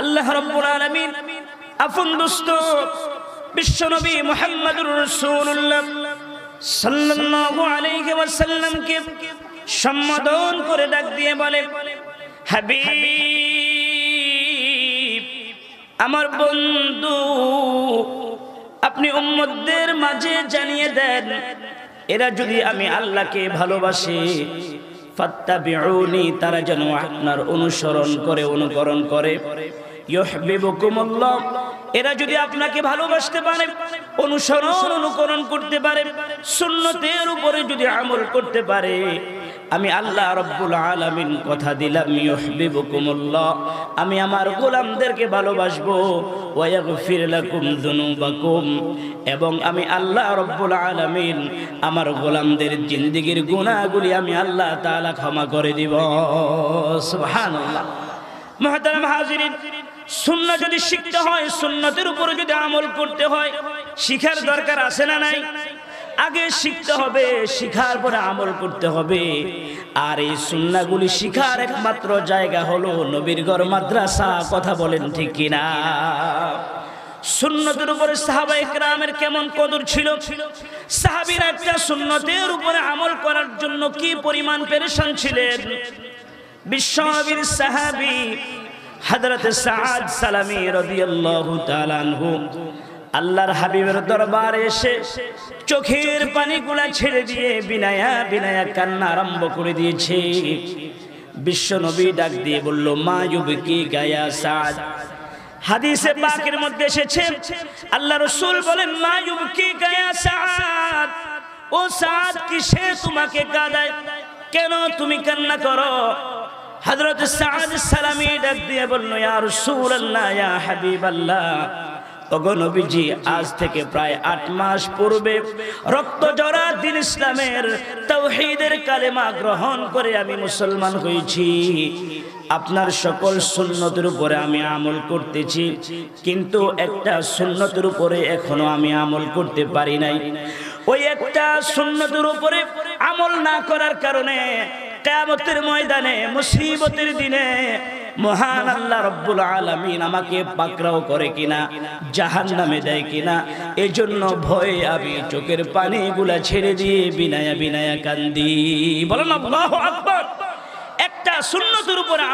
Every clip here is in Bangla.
আল্লাহ আলামিন বিশ্বনবী রাসূলুল্লাহ সাল্লাল্লাহু আলাইহি করে ডাক দিয়ে বলে হাবিব আমার বন্ধু আপনি উম্মতদের মাঝে জানিয়ে দেন এরা যদি আমি আল্লাহকে ভালোবাসি ফাত্তাবিউনি তারা যেন আপনার অনুসরণ করে অনুকরণ করে ইউহিবুকুমুল্লাহ এরা যদি আপনাকে ভালোবাসতে পারে অনুসরণ অনুকরণ করতে পারে সুন্নতের উপরে যদি আমল করতে পারে আমি আল্লাহ রব্বুল আলমিন কথা দিলাম ইউহিবুকুমুল্লাহ আমি আমার গোলামদেরকে ভালোবাসবো এবং আমি আল্লাহ রব্বুল আলমিন আমার গোলামদের জিন্দিগির গুণাগুলি আমি আল্লাহ তাআলা ক্ষমা করে দিব সুবহানাল্লাহ যদি শিখতে হয় সুন্নতের উপরে যদি আমল করতে হয় শিখার দরকার আছে না নাই আগে শিখতে হবে শিখার পরে আমল করতে হবে আর এই সুন্নাগুলি শিখার একমাত্র জায়গা হলো নবীর গড় মাদ্রাসা কথা বলেন ঠিক কিনা সুন্নতের উপরে সাহাবা একরামের কেমন কদর ছিল সাহাবির একটা সুন্নতের উপরে আমল করার জন্য কি পরিমাণ পেরেশান ছিলেন বিশ্বনবীর সাহাবি হযরত সাদ সালামী আল্লাহ তালান হুম আল্লাহর হাবিবের দরবারে এসে চোখের গুলা ছেড়ে দিয়ে বিনায়া বিনায়া কান্না আরম্ভ করে দিয়েছে বিশ্ব নবী ডাক দিয়ে বলল মা কি গায়া সাদ হাদিসে পাকের মধ্যে এসেছে আল্লাহ রসুল বলেন মা ইউবকি গায়া সাদ ও সাদ কিসে তোমাকে কাঁদায় কেন তুমি কান্না করো হযরত সাদ সালামি ডাক দিয়ে বলল ইয়া রাসূলুল্লাহ ইয়া হাবিবাল্লাহ অগনবীজি আজ থেকে প্রায় আট মাস পূর্বে রক্ত জরা দিন ইসলামের তৌহিদের কালেমা গ্রহণ করে আমি মুসলমান হয়েছি আপনার সকল সুন্নতের উপরে আমি আমল করতেছি কিন্তু একটা সুন্নতের উপরে এখনো আমি আমল করতে পারি নাই ওই একটা সুন্নতের উপরে আমল না করার কারণে কেয়ামতের ময়দানে মুসিবতের দিনে মহান আল্লাহ রব্বুল আলমিন আমাকে পাকড়াও করে কিনা জাহান নামে দেয় কিনা এজন্য ভয়ে আমি চোখের পানিগুলা ছেড়ে দিয়ে বিনায়া বিনায়া কান্দি বলো একটা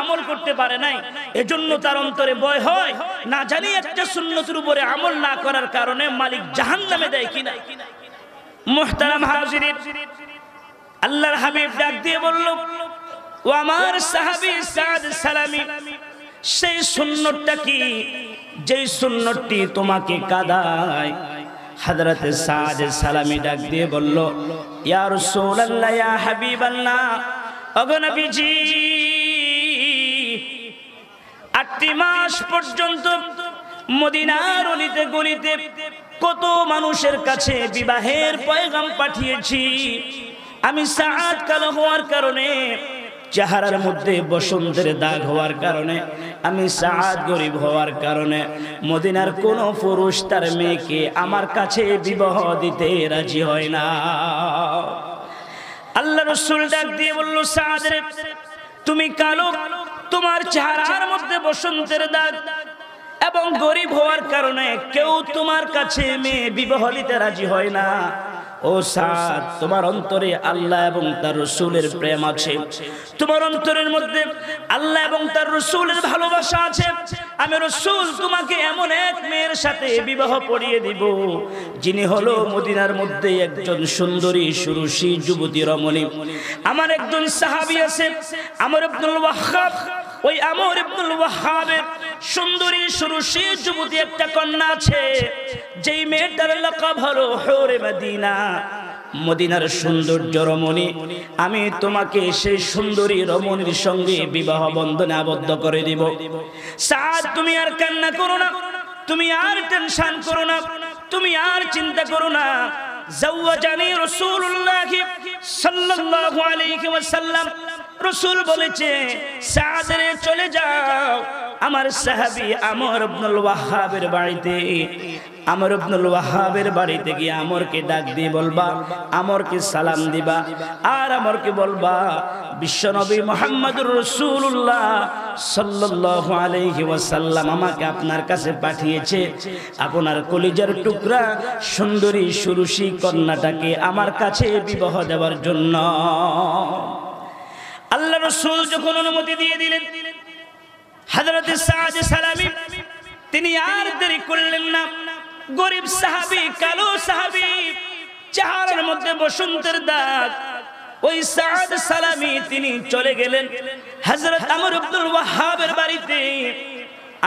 আমল করতে পারে নাই এজন্য তার অন্তরে ভয় হয় না আল্লাহ একটা আমল না করার কারণে মালিক নামে দেয় আল্লাহর হাবিব ডাক দিয়ে বলল ও আমার সাহাবি সাদ সালামি সেই সুন্নতটা কি যেই সুন্নতটি তোমাকে কাদায় হাজরতে সাদ সালামি ডাক দিয়ে বলল ইয়ার রাসূলুল্লাহ ইয়া হাবিবাল্লাহ ওগো নবীজি আটটি মাস পর্যন্ত মদিনার অলিতে গলিতে কত মানুষের কাছে বিবাহের পয়গাম পাঠিয়েছি আমি সাত কালো হওয়ার কারণে চেহারার মধ্যে বসন্তের দাগ হওয়ার কারণে আমি সাহায্য গরিব হওয়ার কারণে মদিনার কোনো পুরুষ তার মেয়েকে আমার কাছে বিবাহ দিতে রাজি হয় না আল্লাহ রসুল ডাক দিয়ে বলল সাহাদ রে তুমি কালো তোমার চেহারার মধ্যে বসন্তের দাগ এবং গরিব হওয়ার কারণে কেউ তোমার কাছে মেয়ে বিবাহ দিতে রাজি হয় না ও সাদ তোমার অন্তরে আল্লাহ এবং তার রসুলের প্রেম আছে তোমার অন্তরের মধ্যে আল্লাহ এবং তার রসুলের ভালোবাসা আছে আমি রসুল তোমাকে এমন এক মেয়ের সাথে বিবাহ পড়িয়ে দিব যিনি হলো মদিনার মধ্যে একজন সুন্দরী সুরুষী যুবতী রমণী আমার একজন সাহাবি আছে আমার আব্দুল ওয়াহাব ওই আমর ইবনুল ওয়াহাবের সুন্দরী সুরুষী যুবতী একটা কন্যা আছে যেই মেয়েটার লকাব হলো হোরে মদিনা মদিনার সৌন্দর্য রমণী আমি তোমাকে সেই সুন্দরী রমণীর সঙ্গে বিবাহ বন্ধনে আবদ্ধ করে দিব সাদ তুমি আর কান্না করো না তুমি আর টেনশন করো না তুমি আর চিন্তা করো না জাওয়াজানি রাসূলুল্লাহ সাল্লাল্লাহু আলাইহি ওয়াসাল্লাম রসুল বলেছে সাদরে চলে যাও আমার সাহাবি আমর আব্দুল ওয়াহাবের বাড়িতে আমর আব্দুল ওয়াহাবের বাড়িতে গিয়ে আমরকে ডাক দিয়ে বলবা আমরকে সালাম দিবা আর আমরকে বলবা বিশ্বনবী মোহাম্মদুর রসুল্লাহ সাল্লাল্লাহু আলাইহি ওয়াসাল্লাম আমাকে আপনার কাছে পাঠিয়েছে আপনার কলিজার টুকরা সুন্দরী সুরুষি কন্যাটাকে আমার কাছে বিবাহ দেওয়ার জন্য আল্লাহ রসুল যখন অনুমতি দিয়ে দিলেন হাজরতে সালামি তিনি আর দেরি করলেন না গরিব সাহাবি কালো সাহাবি চাহারের মধ্যে বসন্তের দাগ ওই সাদ সালামি তিনি চলে গেলেন হজরত আমর আব্দুল ওয়াহাবের বাড়িতে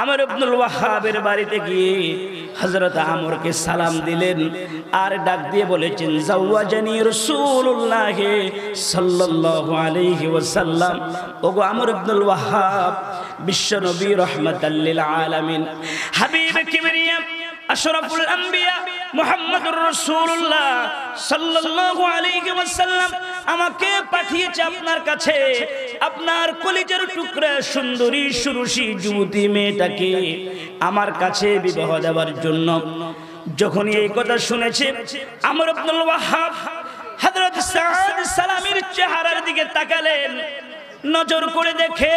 আমার আব্দুল ওয়াহাবের বাড়িতে গিয়ে হজরত আমরকে সালাম দিলেন আর ডাক দিয়ে বলেছেন জাওয়াজানি রসুল্লাহ সাল্লাল্লাহু আলাইহি ওয়াসাল্লাম ওগো আমর আব্দুল ওয়াহাব বিশ্বনবী রহমাতাল্লিল আলামিন হাবিব কিবরিয়া আশরাফুল আম্বিয়া মুহাম্মদুর রাসূলুল্লাহ সাল্লাল্লাহু আলাইহি ওয়াসাল্লাম আমাকে পাঠিয়েছে আপনার কাছে আপনার কলিজের টুকরা সুন্দরী সুরুষি যুবতী মেয়েটাকে আমার কাছে বিবাহ দেওয়ার জন্য যখন এই কথা শুনেছে আমার আব্দুল ওয়াহাব হযরত সাদ সালামের চেহারার দিকে তাকালেন নজর করে দেখে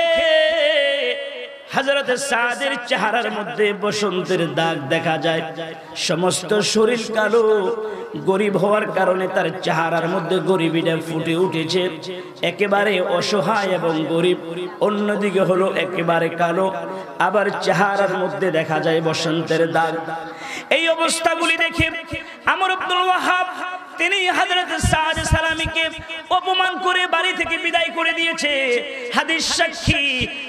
হাজরত সাদের চেহারার মধ্যে বসন্তের দাগ দেখা যায় সমস্ত শরীর কালো গরিব হওয়ার কারণে তার চেহারার মধ্যে গরিবীটা ফুটে উঠেছে একেবারে অসহায় এবং গরিব অন্যদিকে হলো একেবারে কালো আবার চেহারার মধ্যে দেখা যায় বসন্তের দাগ এই অবস্থাগুলি দেখে আমার আব্দুল ওয়াহাব তিনি হযরত সাদ সালামীকে অপমান করে বাড়ি থেকে বিদায় করে দিয়েছে হাদিস সাক্ষী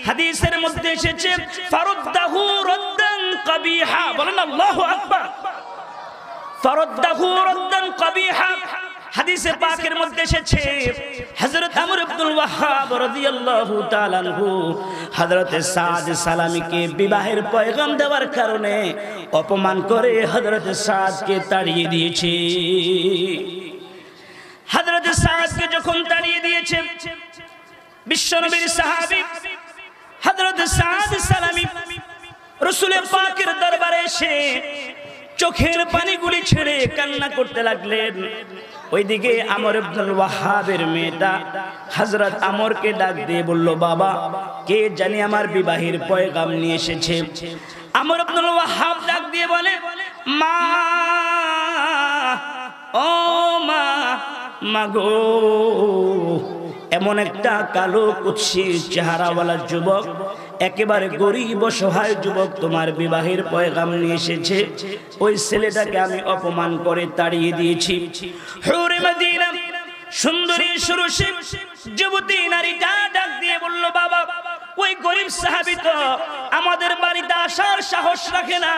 হাদিসের মধ্যে এসেছে ফারুদ্দাহু রদ্দান কবিহা বলেন আল্লাহু আকবার ফারুদ্দাহু রদ্দান কবিহা হাদিসে পাকের মধ্যে এসেছে হযরত আমর ইবনুল ওয়াহাব রাদিয়াল্লাহু তাআলা আনহু হযরত সাদ সালামিকে বিবাহের পয়গাম দেওয়ার কারণে অপমান করে হযরত সাদকে তাড়িয়ে দিয়েছে হযরত সাদকে যখন তাড়িয়ে দিয়েছে বিশ্বনবীর সাহাবী হযরত সাদ সালামি রসুলের পাকের দরবারে এসে চোখের পানিগুলি ছেড়ে কান্না করতে লাগলেন ওইদিকে আমর আব্দুল ওয়াহাবের মেয়েটা হজরত আমরকে ডাক দিয়ে বলল বাবা কে জানি আমার বিবাহের পয়গাম নিয়ে এসেছে আমর আব্দুল ওয়াহাব ডাক দিয়ে বলে মা ও মা মাগো এমন একটা কালো কুৎসির চেহারাওয়ালা যুবক একেবারে গরিব সহায় যুবক তোমার বিবাহের পয়গাম নিয়ে এসেছে ওই ছেলেটাকে আমি অপমান করে তাড়িয়ে দিয়েছি সুন্দরী সুরসী যুবতী নারীটা ডাক দিয়ে বলল বাবা ওই গরিব সাহাবি তো আমাদের বাড়িতে আসার সাহস রাখে না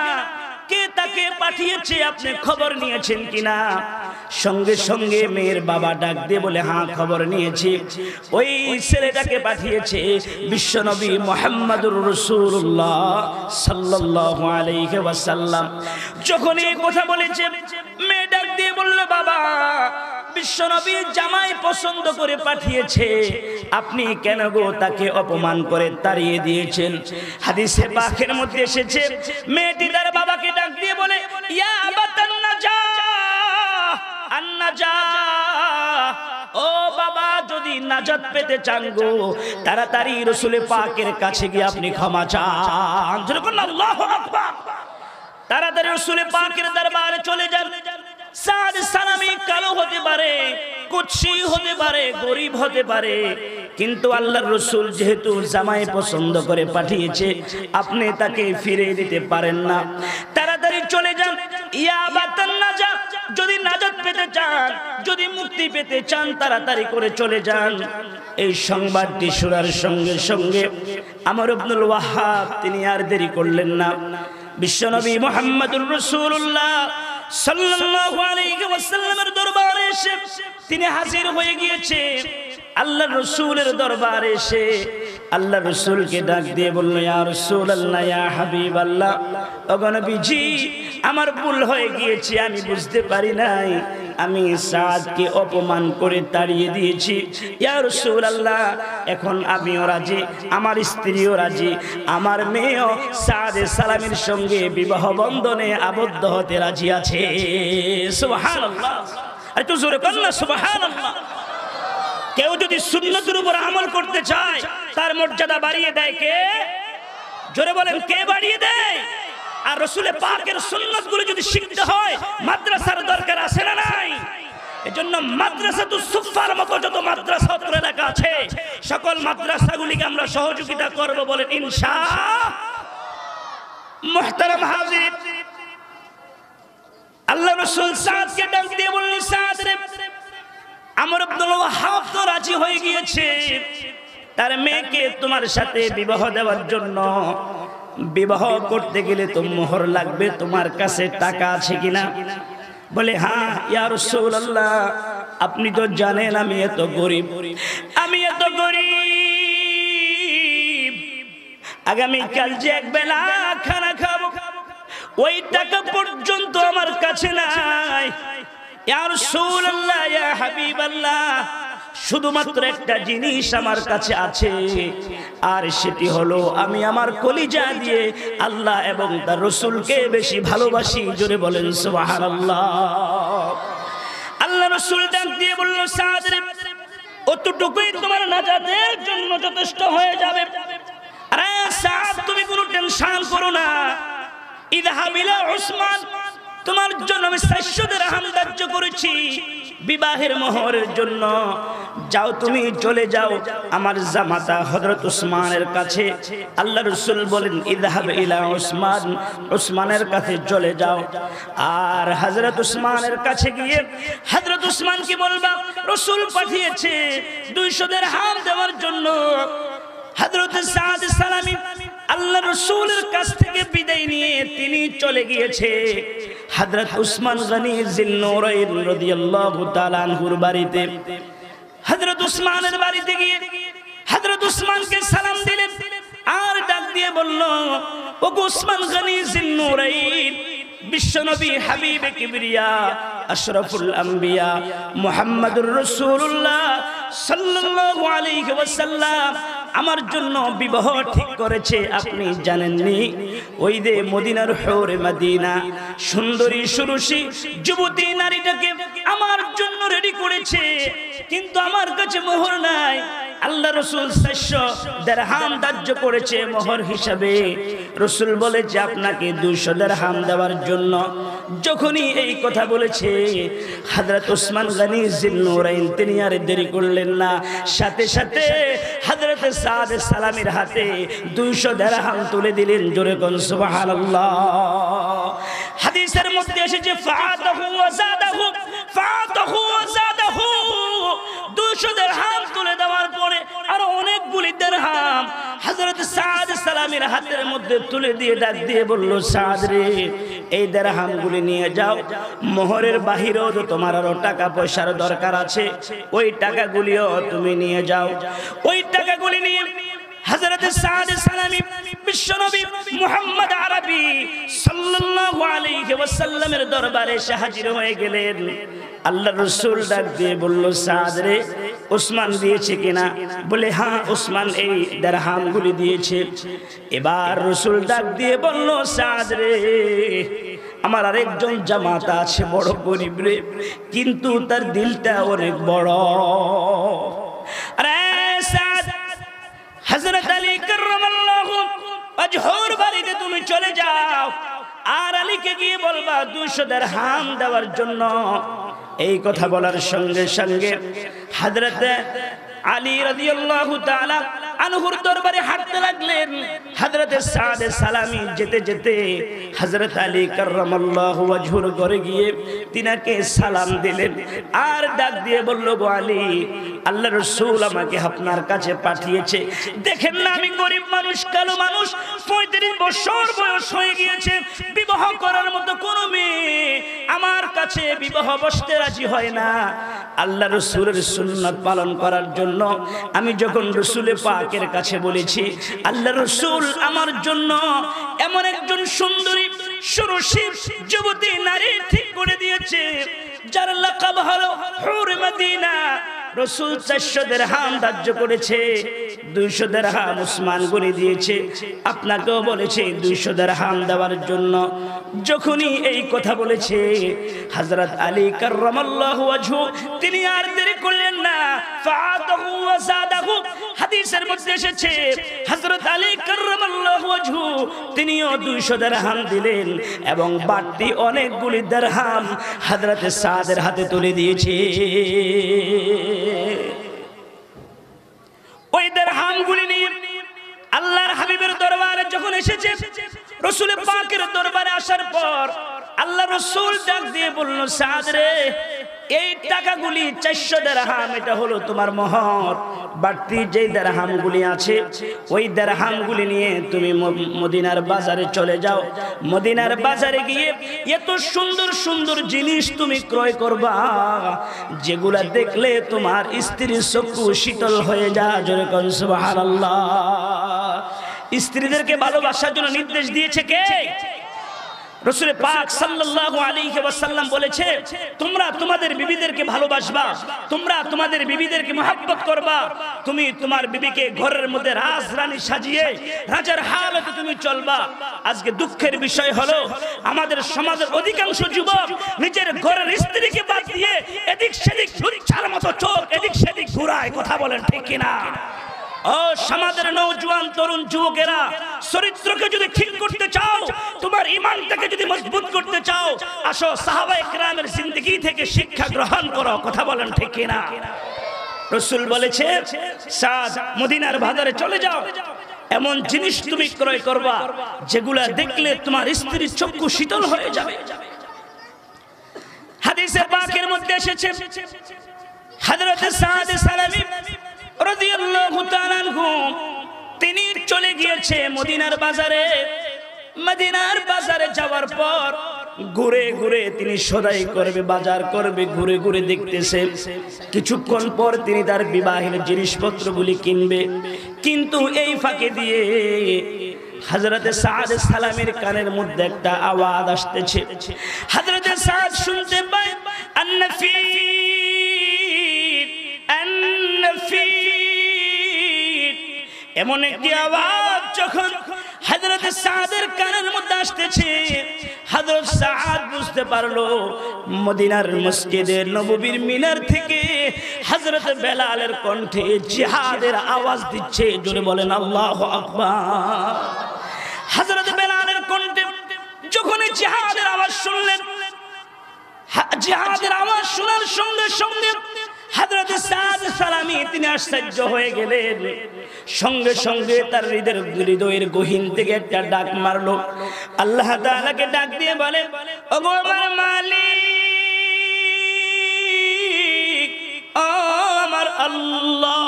কে তাকে পাঠিয়েছে আপনি খবর নিয়েছেন কিনা সঙ্গে সঙ্গে মেয়ের বাবা ডাক দিয়ে বলে হ্যাঁ খবর নিয়েছি ওই ছেলেটাকে পাঠিয়েছে বিশ্বনবী মোহাম্মদুর রসুল্লাহ সাল্লাহ আলাইহি ওয়াসাল্লাম যখন এই কথা বলেছে মেয়ে ডাক দিয়ে বলল বাবা বিশ্বনবী জামাই পছন্দ করে পাঠিয়েছে আপনি কেন গো তাকে অপমান করে তাড়িয়ে দিয়েছেন হাদিসে বাখের মধ্যে এসেছে মেয়েটি তার বাবাকে ডাক দিয়ে বলে ইয়া না নাজা ও বাবা যদি নাজাত পেতে চান গো তাড়াতাড়ি পাকের কাছে গিয়ে আপনি ক্ষমা চান তাড়াতাড়ি পাকের দরবারে চলে যান সালামি কালো হতে পারে হতে পারে গরিব হতে পারে কিন্তু আল্লাহ রসুল যেহেতু জামাই পছন্দ করে পাঠিয়েছে আপনি তাকে ফিরে দিতে পারেন না তাড়াতাড়ি চলে যান ইয়া যদি নাজাত পেতে চান যদি মুক্তি পেতে চান তাড়াতাড়ি করে চলে যান এই সংবাদটি শোনার সঙ্গে সঙ্গে আমার আব্দুল ওয়াহাব তিনি আর দেরি করলেন না বিশ্বনবী মোহাম্মদুর রসুল্লাহ এসে তিনি হাজির হয়ে গিয়েছে আল্লাহ রসুলের দরবারে এসে আল্লাহ রসুলকে ডাক দিয়ে বললো ইয়া রসুল আল্লাহ ইয়া হাবিব আল্লাহ অগণবিজি আমার ভুল হয়ে গিয়েছে আমি বুঝতে পারি নাই আমি সাদকে অপমান করে তাড়িয়ে দিয়েছি ইয়া রসুল আল্লাহ এখন আমিও রাজি আমার স্ত্রীও রাজি আমার মেয়েও সাদে সালামের সঙ্গে বিবাহ বন্ধনে আবদ্ধ হতে রাজি আছে সুবহানাল্লাহ আল্লাহ তো জোরে কল্লা সুবহানাল্লাহ কেউ যদি সুন্নতের উপর আমল করতে চায় তার মর্যাদা বাড়িয়ে দেয় কে জোরে বলেন কে বাড়িয়ে দেয় আর রসুলের পাকের সুন্নত গুলো যদি শিখতে হয় মাদ্রাসার দরকার আছে না নাই এজন্য মাদ্রাসা তো সুফার মতো যত মাদ্রাসা অত্র এলাকা আছে সকল মাদ্রাসাগুলিকে আমরা সহযোগিতা করব বলে ইনশা মোহতারাম হাজির আল্লাহ রসুল সাদকে ডাক দিয়ে বললেন সাদ আমর আব্দুল ওয়াহাব তো রাজি হয়ে গিয়েছে তার মেয়েকে তোমার সাথে বিবাহ দেওয়ার জন্য বিবাহ করতে গেলে তো মোহর লাগবে তোমার কাছে টাকা আছে কিনা বলে হ্যাঁ ইয়ার আল্লাহ আপনি তো জানেন আমি এত গরিব আমি এত গরিব আগামীকাল যে একবেলা খানা খাবো ওই টাকা পর্যন্ত আমার কাছে নাই শুধুমাত্র একটা জিনিস আমার কাছে আছে আর সেটি হলো আমি আমার কলিজা দিয়ে আল্লাহ এবং তার রসুলকে বেশি ভালোবাসি জোরে বলেন আল্লাহ রসুল ডাক দিয়ে বললো অতটুকুই তোমার নাজাদের জন্য যথেষ্ট হয়ে যাবে আরে সাহেব তুমি কোনো টেনশন করো না ইদহাবিলা উসমান তোমার জন্য আমি শাশ্বতের হামদার্য করেছি বিবাহের মোহরের জন্য যাও তুমি চলে যাও আমার জামাতা হজরত উসমানের কাছে আল্লাহ রসুল বলেন ইদাহাব ইলা উসমান উসমানের কাছে চলে যাও আর হজরত উসমানের কাছে গিয়ে হজরত উসমান কি বলবা রসুল পাঠিয়েছে দুইশোদের হাম দেওয়ার জন্য হজরত সাদ সালামি আল্লাহ রসুলের কাছ থেকে বিদায় নিয়ে তিনি চলে গিয়েছে হাজরত উসমান গনি জিল্নুরাইন রাদিয়াল্লাহু তাআলা আনহুর বাড়িতে হযরত উসমানের বাড়িতে গিয়ে হযরত উসমানকে সালাম দিলেন আর ডাক দিয়ে বলল ও উসমান গনি জিল্নুরাইন বিশ্বনবী হাবিব কিবরিয়া আশরাফুল আম্বিয়া মুহাম্মাদুর রাসূলুল্লাহ সাল্লাল্লাহু আলাইহি ওয়াসাল্লাম আমার জন্য বিবাহ ঠিক করেছে আপনি জানেননি ওই দে মদিনার হৌরে মাদিনা সুন্দরী সুরুষি যুবতী নারীটাকে আমার জন্য রেডি করেছে কিন্তু আমার কাছে মোহর নাই আল্লাহ রসুল চারশো দেড়হাম দাহ্য করেছে মোহর হিসাবে রসুল বলেছে আপনাকে দুশো দেড়হাম দেওয়ার জন্য যখনই এই কথা বলেছে হাজরত ওসমান গানি জিন্নুরাইন তিনি আর দেরি করলেন না সাথে সাথে হাজরত সাদ সালামের হাতে দুইশো দেড় দেড়াহাম তুলে দিলেন জোরে কোন সুবহানাল্লাহ হাদিসের মধ্যে এসেছে ফাতাহু ওয়া জাদাহু ফাতাহু ওয়া দুশো তুলে দেওয়ার পরে আরো অনেকগুলি মধ্যে তুলে দিয়ে এই নিয়ে যাও মোহরের তো তোমার আরো টাকা পয়সার দরকার আছে ওই টাকাগুলিও তুমি নিয়ে যাও ওই টাকাগুলি নিয়ে হযরত সাদ সালামি বিশ্বনবী মুহাম্মদ আরবি সাল্লাল্লাহু দরবারে সে হাজির হয়ে গেলেন আল্লাহ রসুল ডাক দিয়ে বলল সাদ রে ওসমান দিয়েছে কিনা বলে হ্যাঁ ওসমান এই গুলি দিয়েছে এবার রসুল ডাক দিয়ে বলল সাদ রে আমার আরেকজন জামাত আছে বড় গরিব রে কিন্তু তার দিলটা অনেক বড় তুমি চলে যাও আর আলীকে গিয়ে বলবা দুশো দেড় হাম দেওয়ার জন্য এই কথা বলার সঙ্গে সঙ্গে হাজরাতে আলী রাদিয়াল্লাহু তাআলা আনহুর দরবারে হাঁটতে লাগলেন হযরতে সাদে সালামি যেতে যেতে হযরত আলী কাররামাল্লাহু ওয়াজহুর ঘরে গিয়ে তিনাকে সালাম দিলেন আর ডাক দিয়ে বলল গো আলী আল্লাহ রসুল আমাকে আপনার কাছে পাঠিয়েছে দেখেন না আমি গরিব মানুষ কালো মানুষ পঁয়ত্রিশ বছর বয়স হয়ে গিয়েছে বিবাহ করার মতো কোনো মেয়ে আমার কাছে বিবাহ বসতে রাজি হয় না আল্লাহ রসুলের সুন্নত পালন করার জন্য আমি যখন রসুলে পাকের কাছে বলেছি আল্লাহ রসুল আমার জন্য এমন একজন সুন্দরী সুরসী যুবতী নারী ঠিক করে দিয়েছে যার লাকাব হলো হুর মদিনা রসুল চারশো দের হাম ধার্য করেছে দুইশো দের হাম উসমান গড়ে দিয়েছে আপনাকেও বলেছে দুইশো দের হাম দেওয়ার জন্য যখনই এই কথা বলেছে হজরত আলী কার্লাহ তিনি আর দেরি করলেন না হাদিসের মধ্যে এসেছে হযরত আলী কাররামাল্লাহু ওয়াজহু তিনিও 200 দিরহাম দিলেন এবং বাড়তি অনেকগুলি দিরহাম হযরত সাদের হাতে তুলে দিয়েছে ওই দিরহামগুলি নিয়ে আল্লাহর হাবিবের দরবারে যখন এসেছে রসুল পাকের দরবারে আসার পর আল্লাহ রসুল ডাক দিয়ে বলল সাদরে এই টাকাগুলি চারশো দেড়হাম এটা হলো তোমার মহর বাড়তি যেই দেড়হামগুলি আছে ওই দেড়হামগুলি নিয়ে তুমি মদিনার বাজারে চলে যাও মদিনার বাজারে গিয়ে এত সুন্দর সুন্দর জিনিস তুমি ক্রয় করবা যেগুলা দেখলে তোমার স্ত্রীর চক্ষু শীতল হয়ে যা জোরে কনসবাহ স্ত্রীদেরকে ভালোবাসার জন্য নির্দেশ দিয়েছে কে রসুল পাক সাল্লাল্লাহু আলাইহি ওয়াসাল্লাম বলেছে তোমরা তোমাদের বিবিদেরকে ভালোবাসবা তোমরা তোমাদের বিবিদেরকে মহব্বত করবা তুমি তোমার বিবিকে ঘরের মধ্যে রাজ রানী সাজিয়ে রাজার হালতে তুমি চলবা আজকে দুঃখের বিষয় হলো আমাদের সমাজের অধিকাংশ যুবক নিজের ঘরের স্ত্রীকে বাদ দিয়ে এদিক সেদিক ছুরিছার মতো চোখ এদিক সেদিক ঘুরায় কথা বলেন ঠিক কিনা না ও সমাজের নৌজওয়ান তরুণ যুবকেরা চরিত্রকে যদি ঠিক করতে চাও তোমার ইমানটাকে যদি মজবুত করতে চাও আসো সাহাবাই একরামের জিন্দগি থেকে শিক্ষা গ্রহণ করো কথা বলেন ঠিক কিনা রসুল বলেছে সাদ মদিনার বাজারে চলে যাও এমন জিনিস তুমি ক্রয় করবা যেগুলা দেখলে তোমার স্ত্রীর চক্ষু শীতল হয়ে যাবে হাদিসে পাকের মধ্যে এসেছে হযরত সাদ সালামী তিনি চলে গিয়েছে মদিনার বাজারে মদিনার বাজারে যাওয়ার পর ঘুরে ঘুরে তিনি সদাই করবে বাজার করবে ঘুরে ঘুরে দেখতেছে কিছুক্ষণ পর তিনি তার বিবাহের জিনিসপত্র গুলি কিনবে কিন্তু এই ফাঁকে দিয়ে হাজরতে সাদ সালামের কানের মধ্যে একটা আওয়াজ আসতেছে হাজরতে সাদ শুনতে পায় আন্না এমন একটি আওয়াজ যখন হজরত সাদের কানের মধ্যে আসতেছে হজরত সাদ বুঝতে পারলো মদিনার মসজিদের নববীর মিনার থেকে হজরত বেলালের কণ্ঠে জিহাদের আওয়াজ দিচ্ছে জোরে বলেন আল্লাহ আকবার হজরত বেলালের কণ্ঠে যখন জিহাদের আওয়াজ শুনলেন জিহাদের আওয়াজ শোনার সঙ্গে সঙ্গে হাজরত সাদ সালামি তিনি আশ্চর্য হয়ে গেলেন সঙ্গে সঙ্গে তার হৃদয়ের হৃদয়ের গহীন থেকে একটা ডাক মারলো আল্লাহ তাআলাকে ডাক দিয়ে বলে ওগো আমার মালিক আমার আল্লাহ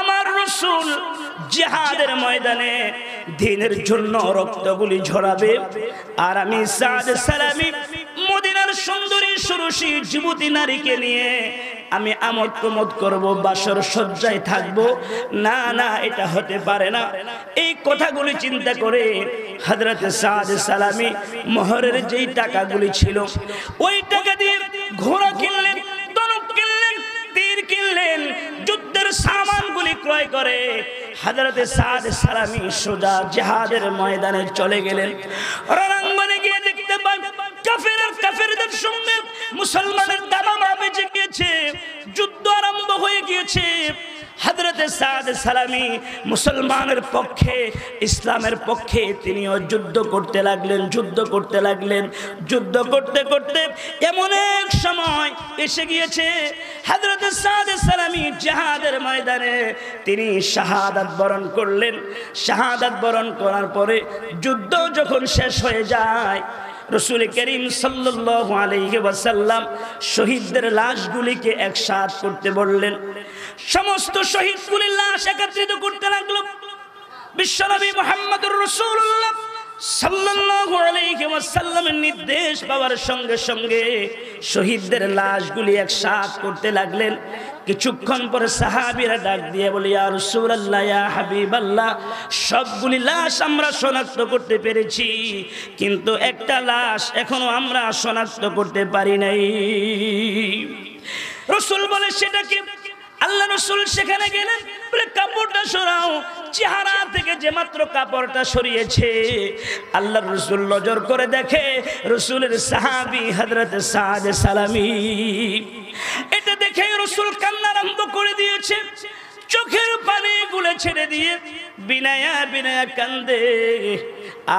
আমার রাসূল জিহাদের ময়দানে দ্বীনের জন্য রক্তগুলি ঝরাবে আর আমি সাদ সালামি সুদূষী যুবতী নারীকে নিয়ে আমি আমদ প্রমোদ করব বাসর শয্যায় থাকব না না এটা হতে পারে না এই কথাগুলি চিন্তা করে হাজরত সাদ সালামি মহরের যেই টাকাগুলি ছিল ওই টাকা দিয়ে ঘোড়া কিনলেন তরক কিনলেন তীর কিনলেন যুদ্ধের সামানগুলি ক্রয় করে হাজরত সাদ সালামি সোজা জাহাজের ময়দানে চলে গেলেন রণাঙ্গনে গিয়ে মুসলমানের দামামা বেঁচে গিয়েছে যুদ্ধ আরম্ভ হয়ে গিয়েছে হাজরতে সাদ সালামি মুসলমানের পক্ষে ইসলামের পক্ষে তিনিও যুদ্ধ করতে লাগলেন যুদ্ধ করতে লাগলেন যুদ্ধ করতে করতে এমন এক সময় এসে গিয়েছে হাজরতে সাদ সালামি জাহাদের ময়দানে তিনি শাহাদাত বরণ করলেন শাহাদাত বরণ করার পরে যুদ্ধ যখন শেষ হয়ে যায় রসুল করিম সাল্লু শহীদদের লাশগুলিকে একসাথ করতে বললেন সমস্ত শহীদগুলির লাশ একত্রিত করতে লাগলো বিশ্বনবী মোহাম্মদুর রসুল্লাহ সাল্লামের নির্দেশ পাওয়ার সঙ্গে সঙ্গে শহীদদের লাশগুলি একসাথ করতে লাগলেন কিছুক্ষণ পরে সাহাবিরা ডাক দিয়ে বলি আর সুরাল্লাহ হাবিব আল্লাহ সবগুলি লাশ আমরা শনাক্ত করতে পেরেছি কিন্তু একটা লাশ এখনো আমরা শনাক্ত করতে পারি নাই রসুল বলে সেটাকে আল্লাহ রসুল সেখানে গেলেন বলে কাপড়টা সরাও চেহারা থেকে যে মাত্র কাপড়টা সরিয়েছে আল্লাহ রসুল নজর করে দেখে রসুলের সাহাবি হজরত সাহাদ সালামি এটা দেখে রসুল কান্নার আরম্ভ করে দিয়েছে চোখের পানি গুলে ছেড়ে দিয়ে বিনায়া বিনায়া কান্দে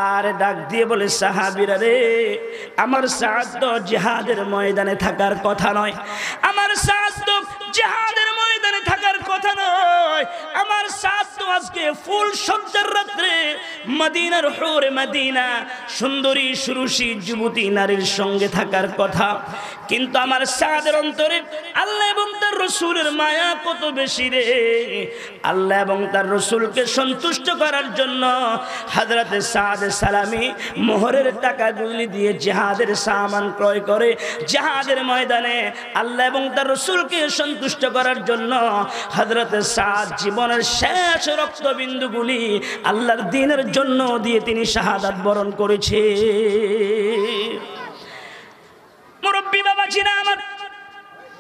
আর ডাক দিয়ে বলে সাহাবিরা রে আমার সাহায্য জেহাদের ময়দানে থাকার কথা নয় আমার সাহায্য জেহাদের কথা নয় আমার আজকে ফুল সজ্জার রাত্রে মদিনার মদিনা সুন্দরী সুরুষি যুবতী নারীর সঙ্গে থাকার কথা কিন্তু আমার সাদের অন্তরে আল্লাহ এবং তার রসুলের মায়া কত বেশি রে আল্লাহ এবং তার রসুলকে সন্তুষ্ট করার জন্য হাজরাতে সাদ সালামি মোহরের টাকাগুলি দিয়ে জেহাদের সামান ক্রয় করে জেহাদের ময়দানে আল্লাহ এবং তার রসুলকে সন্তুষ্ট করার জন্য হাজরত হজরতে সাদ জীবনের শেষ রক্তবিন্দুগুলি আল্লাহর দিনের জন্য দিয়ে তিনি শাহাদাত বরণ করেছে মুরব্বী বাবা জিনা আমার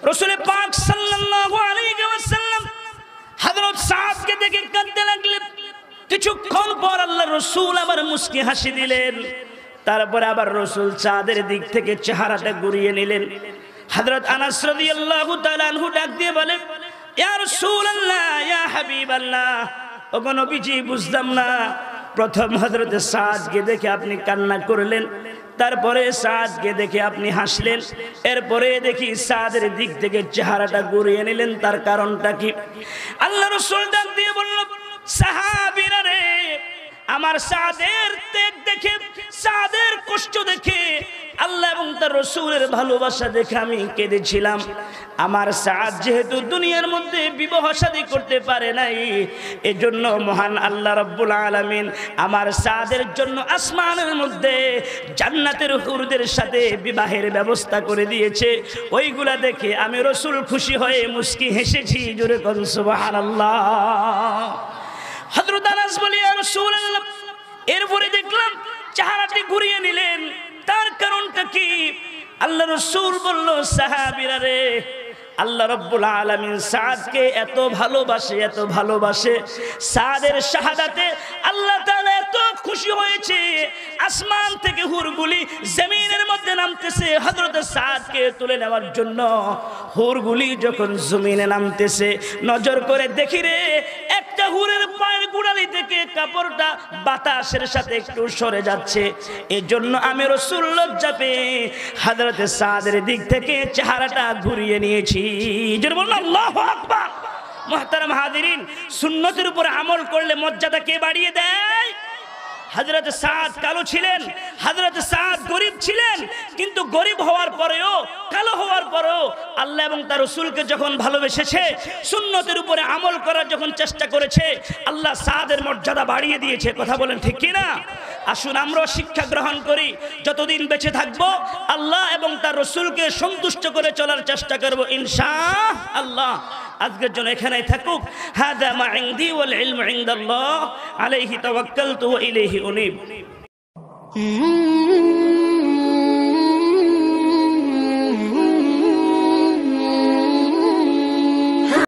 রসুল পাক সাল্লাল্লাহু আলাইহি ওয়াসাল্লাম হযরত সাদকে দেখে কাঁদতে লাগলেন কিছুক্ষণ পর আল্লাহ রসুল আবার মুস্কি হাসি দিলেন তারপরে আবার রসুল চাঁদের দিক থেকে চেহারাটা ঘুরিয়ে নিলেন হযরত আনাস রাদিয়াল্লাহু তাআলা আনহু ডাক দিয়ে বলেন ইয়া না প্রথম হযরতে সাজকে দেখে আপনি কান্না করলেন তারপরে সাজকে দেখে আপনি হাসলেন এরপরে দেখি সাদের দিক থেকে চেহারাটা গড়িয়ে নিলেন তার কারণটা কি আল্লাহ রসুল দিয়ে বলল সাহাবিরা আমার সাদের তেক দেখে সাদের কষ্ট দেখে আল্লাহ এবং তার রসুলের ভালোবাসা দেখে আমি কেঁদেছিলাম আমার সাজ যেহেতু দুনিয়ার মধ্যে বিবাহ করতে পারে নাই এজন্য মহান আল্লাহ রব্বুল আলমিন আমার সাদের জন্য আসমানের মধ্যে জান্নাতের হুরুদের সাথে বিবাহের ব্যবস্থা করে দিয়েছে ওইগুলা দেখে আমি রসুল খুশি হয়ে মুস্কি হেসেছি জোরে কনসুবাহান আল্লাহ হজরত আনাস বলিয়া রসুল এরপরে দেখলাম চাহারাটি ঘুরিয়ে নিলেন কারণটা কি আল্লাহ রসুল বলল সাহাবিরা রে আল্লাহ রব্বুল আলমিন সাদকে এত ভালোবাসে এত ভালোবাসে সাদের শাহাদাতে আল্লাহ তালা এত খুশি হয়েছে আসমান থেকে হুরগুলি জমিনের মধ্যে নামতেছে হজরত সাদকে তুলে নেওয়ার জন্য হুরগুলি যখন জমিনে নামতেছে নজর করে দেখি রে একটা হুরের পায়ের গুড়ালি থেকে কাপড়টা বাতাসের সাথে একটু সরে যাচ্ছে এজন্য আমি রসুল লজ্জা পেয়ে হাজরতে সাদের দিক থেকে চেহারাটা ঘুরিয়ে নিয়েছি আল্লাহ আকবার মহতারাম হাদিরিন সুন্নতির উপর আমল করলে মর্যাদা কে বাড়িয়ে দেয় হাজরত সাদ কালো ছিলেন হাজরত সাদ গরিব ছিলেন কিন্তু গরিব হওয়ার পরেও কালো হওয়ার পরেও আল্লাহ এবং তার রসুলকে যখন ভালোবেসেছে সুন্নতের উপরে আমল করার যখন চেষ্টা করেছে আল্লাহ সাদের মর্যাদা বাড়িয়ে দিয়েছে কথা বলেন ঠিক কিনা আসুন আমরাও শিক্ষা গ্রহণ করি যতদিন বেঁচে থাকবো আল্লাহ এবং তার রসুলকে সন্তুষ্ট করে চলার চেষ্টা করবো ইনশা আল্লাহ আজকের জন্য এখানেই থাকুক হাদা মা ইনদি ওয়াল ইলমু ইনদাল্লাহ আলাইহি তাওয়াক্কালতু ওয়া ইলাইহি উনিব